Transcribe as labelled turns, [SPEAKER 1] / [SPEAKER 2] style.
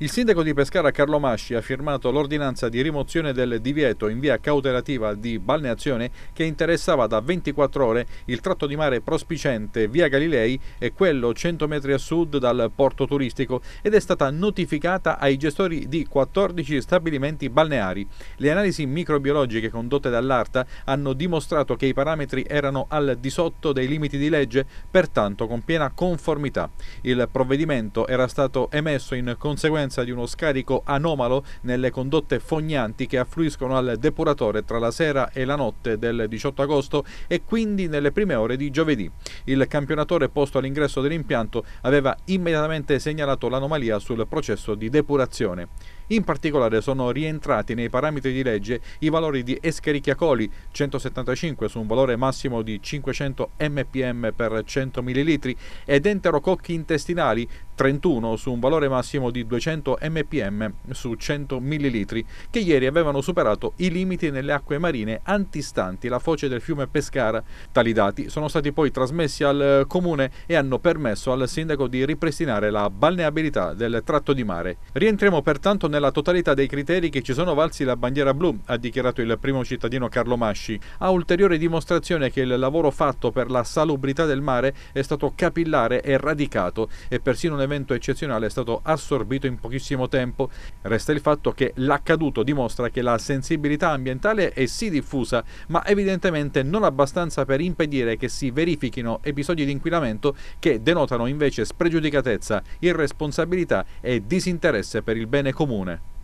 [SPEAKER 1] Il sindaco di Pescara Carlo Masci ha firmato l'ordinanza di rimozione del divieto in via cautelativa di balneazione che interessava da 24 ore il tratto di mare prospicente via Galilei e quello 100 metri a sud dal porto turistico ed è stata notificata ai gestori di 14 stabilimenti balneari. Le analisi microbiologiche condotte dall'ARTA hanno dimostrato che i parametri erano al di sotto dei limiti di legge, pertanto con piena conformità. Il provvedimento era stato emesso in conseguenza presenza di uno scarico anomalo nelle condotte fognanti che affluiscono al depuratore tra la sera e la notte del 18 agosto e quindi nelle prime ore di giovedì. Il campionatore posto all'ingresso dell'impianto aveva immediatamente segnalato l'anomalia sul processo di depurazione. In particolare sono rientrati nei parametri di legge i valori di Escherichia coli 175 su un valore massimo di 500 mpm per 100 ml e enterococchi intestinali 31 su un valore massimo di 200 100 mpm su 100 ml, che ieri avevano superato i limiti nelle acque marine antistanti la foce del fiume Pescara. Tali dati sono stati poi trasmessi al eh, comune e hanno permesso al sindaco di ripristinare la balneabilità del tratto di mare. Rientriamo pertanto nella totalità dei criteri che ci sono valsi la bandiera blu, ha dichiarato il primo cittadino Carlo Masci, a ulteriore dimostrazione che il lavoro fatto per la salubrità del mare è stato capillare e radicato e persino un evento eccezionale è stato assorbito in pochissimo tempo, resta il fatto che l'accaduto dimostra che la sensibilità ambientale è sì diffusa, ma evidentemente non abbastanza per impedire che si verifichino episodi di inquinamento che denotano invece spregiudicatezza, irresponsabilità e disinteresse per il bene comune.